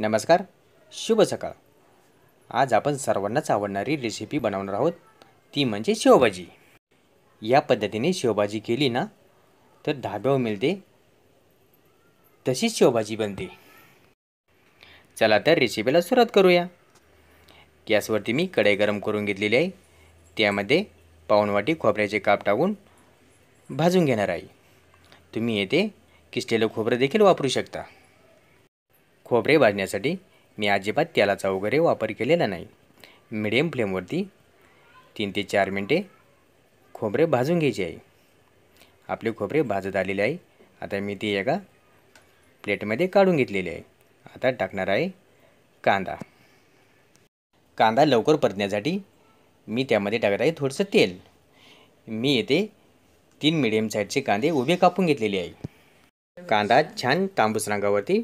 नमस्कार शुभ सकाळ आज आपण सर्वांनाच आवडणारी रेसिपी बनवणार आहोत ती म्हणजे शेवभाजी या पद्धतीने शेवभाजी केली ना तर धाब्यावर मिळते तशीच शेवभाजी बनते चला तर रेसिपीला सुरुवात करूया गॅसवरती मी कढई गरम करून घेतलेली आहे त्यामध्ये पाऊनवाटी खोबऱ्याचे काप टाकून भाजून घेणार आहे तुम्ही येथे किसलेलं खोबरं देखील वापरू शकता खोबरे भाजण्यासाठी मी अजिबात तेलाचा वगैरे वापर केलेला नाही मिडियम फ्लेमवरती तीन ते चार मिनटे खोबरे भाजून घ्यायचे आहे आपले खोबरे भाजत आलेले आहे आता मी ते एका प्लेटमध्ये काढून घेतलेले आहे आता टाकणार आहे कांदा कांदा लवकर परतण्यासाठी मी त्यामध्ये टाकत आहे थोडंसं तेल मी येथे तीन मिडियम साईजचे कांदे उभे कापून घेतलेले आहे कांदा छान तांबूस रंगावरती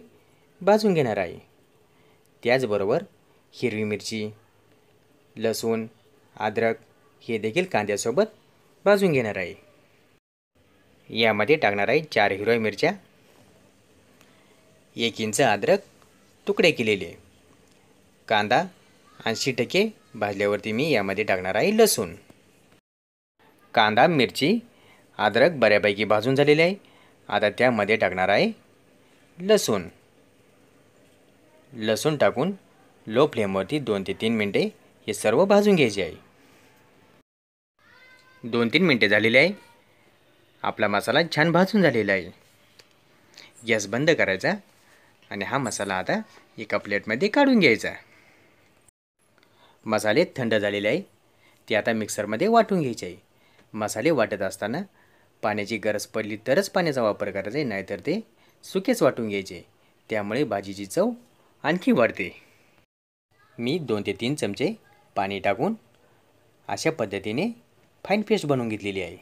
भाजून घेणार आहे त्याचबरोबर हिरवी मिरची लसूण अद्रक हे देखील कांद्यासोबत भाजून घेणार आहे यामध्ये टाकणार आहे चार हिरव्या मिरच्या एक इंच अद्रक तुकडे केलेले कांदा ऐंशी टक्के भाजल्यावरती मी यामध्ये टाकणार आहे लसूण कांदा मिरची अद्रक बऱ्यापैकी भाजून झालेले आहे आता त्यामध्ये टाकणार आहे लसूण लसूण टाकून लो फ्लेमवरती दोन ते तीन मिनटे हे सर्व भाजून घ्यायचे आहे दोन तीन मिनटे झालेली आहे आपला मसाला छान भाजून झालेला आहे गॅस बंद करायचा आणि हा मसाला आता एका प्लेटमध्ये काढून घ्यायचा मसाले थंड झालेले आहे ते आता मिक्सरमध्ये वाटून घ्यायचे आहे मसाले वाटत असताना पाण्याची गरज पडली तरच पाण्याचा वापर करायचा आहे नाहीतर ते सुकेच वाटून घ्यायचे त्यामुळे भाजीची चव आणखी वाढते मी दोन ते तीन चमचे पाणी टाकून अशा पद्धतीने फाईन पेस्ट बनवून घेतलेली आहे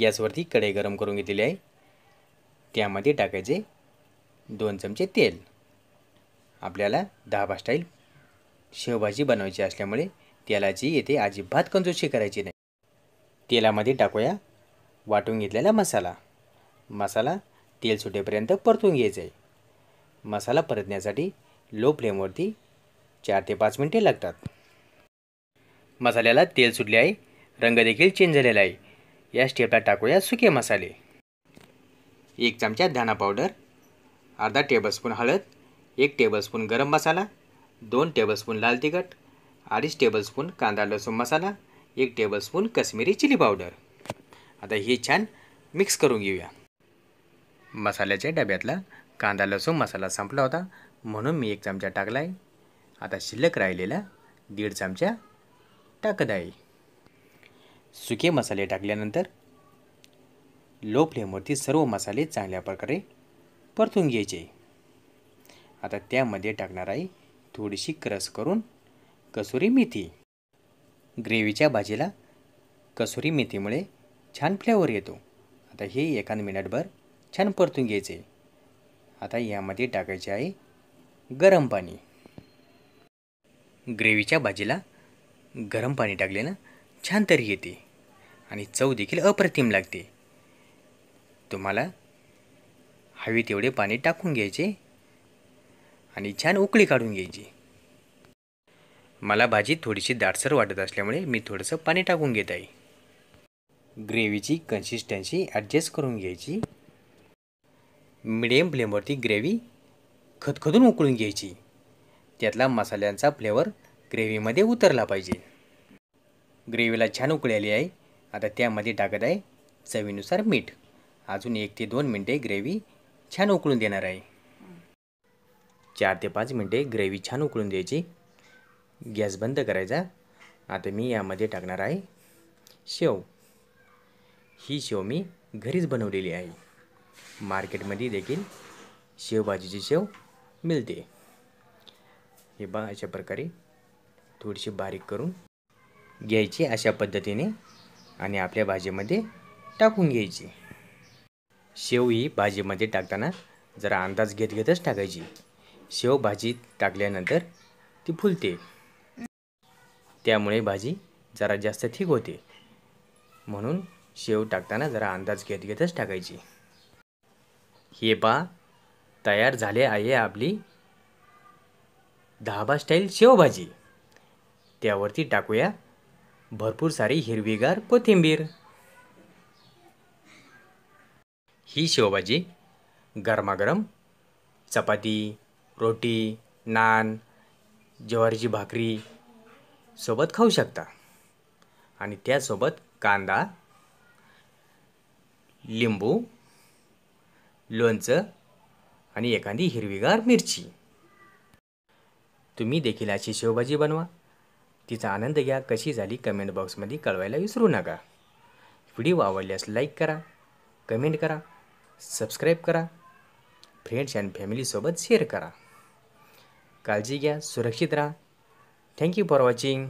गॅसवरती कढई गरम करून घेतलेली आहे त्यामध्ये टाकायचे दोन चमचे तेल आपल्याला दहा पास्टाईल शेवभाजी बनवायची असल्यामुळे तेलाची येथे अजिबात कंजोशी करायची नाही तेलामध्ये टाकूया वाटून घेतलेला मसाला मसाला तेल सुटेपर्यंत परतून घ्यायचा आहे मसाला परतण्यासाठी लो फ्लेमवरती चार ते पाच मिनटे लागतात मसाल्याला तेल सुटले आहे रंगदेखील चेंज झालेला आहे या स्टेपला टाकूया सुके मसाले एक चमचा धाना पावडर अर्धा टेबलस्पून हळद एक टेबलस्पून गरम मसाला दोन टेबलस्पून लाल तिखट अडीच टेबलस्पून कांदा लसूण मसाला एक टेबलस्पून कश्मीरी चिली पावडर आता हे छान मिक्स करून घेऊया मसाल्याच्या डब्यातला कांदा लसूण मसाला संपला होता म्हणून मी एक चमचा टाकला आहे आता शिल्लक राहिलेला दीड चमचा टाकत आहे सुके मसाले टाकल्यानंतर लो फ्लेमवरती सर्व मसाले चांगल्या प्रकारे परतून घ्यायचे आता त्यामध्ये टाकणार आहे थोडीशी क्रस करून कसुरी मेथी ग्रेव्हीच्या भाजीला कसुरी मेथीमुळे छान फ्लेवर येतो आता हे एखाद मिनटभर छान परतून घ्यायचे आता यामध्ये टाकायचे आहे गरम पाणी ग्रेव्हीच्या भाजीला गरम पाणी टाकले ना छान तरी येते आणि चव देखील अप्रतिम लागते तुम्हाला हवी तेवढे पाणी टाकून घ्यायचे आणि छान उकळी काढून घ्यायची मला भाजी थोडीशी दाटसर वाटत असल्यामुळे मी थोडंसं पाणी टाकून घेत आहे ग्रेव्हीची कन्सिस्टन्सी ॲडजस्ट करून घ्यायची मिडियम फ्लेमवरती ग्रेव्ही खतखतून उकळून घ्यायची त्यातला मसाल्यांचा फ्लेवर ग्रेव्हीमध्ये उतरला पाहिजे ग्रेव्हीला छान उकळी आली आहे आता त्यामध्ये टाकत आहे चवीनुसार मीठ अजून एक ते दोन मिनटे ग्रेव्ही छान उकळून देणार आहे चार ते पाच मिनटे ग्रेव्ही छान उकळून द्यायची गॅस बंद करायचा आता मी यामध्ये टाकणार आहे शेव ही शेव मी घरीच बनवलेली आहे मार्केटमध्ये देखील शेवभाजीची शेव मिळते हे बघा अशा प्रकारे थोडीशी बारीक करून घ्यायची अशा पद्धतीने आणि आपल्या भाजीमध्ये टाकून घ्यायची शेव ही भाजीमध्ये टाकताना जरा अंदाज घेत घेतच टाकायची शेव भाजी टाकल्यानंतर ती फुलते त्यामुळे भाजी जरा जास्त ठीक होते म्हणून शेव टाकताना जरा अंदाज घेत घेतच टाकायची हे पा तयार झाले आहे आपली धाबा स्टाईल शेवभाजी त्यावरती टाकूया भरपूर सारी हिरवीगार कोथिंबीर ही शेवभाजी गरमागरम चपाती रोटी नान ज्वारीची भाकरी सोबत खाऊ शकता आणि त्यासोबत कांदा लिंबू लोणचं आणि एखादी हिरवीगार मिरची तुम्ही देखील अशी शेवभाजी बनवा तिचा आनंद घ्या कशी झाली कमेंट बॉक्समध्ये कळवायला विसरू नका व्हिडिओ आवडल्यास लाईक करा कमेंट करा सबस्क्राईब करा फ्रेंड्स अँड फॅमिलीसोबत शेअर करा काळजी घ्या सुरक्षित राहा थँक्यू फॉर वॉचिंग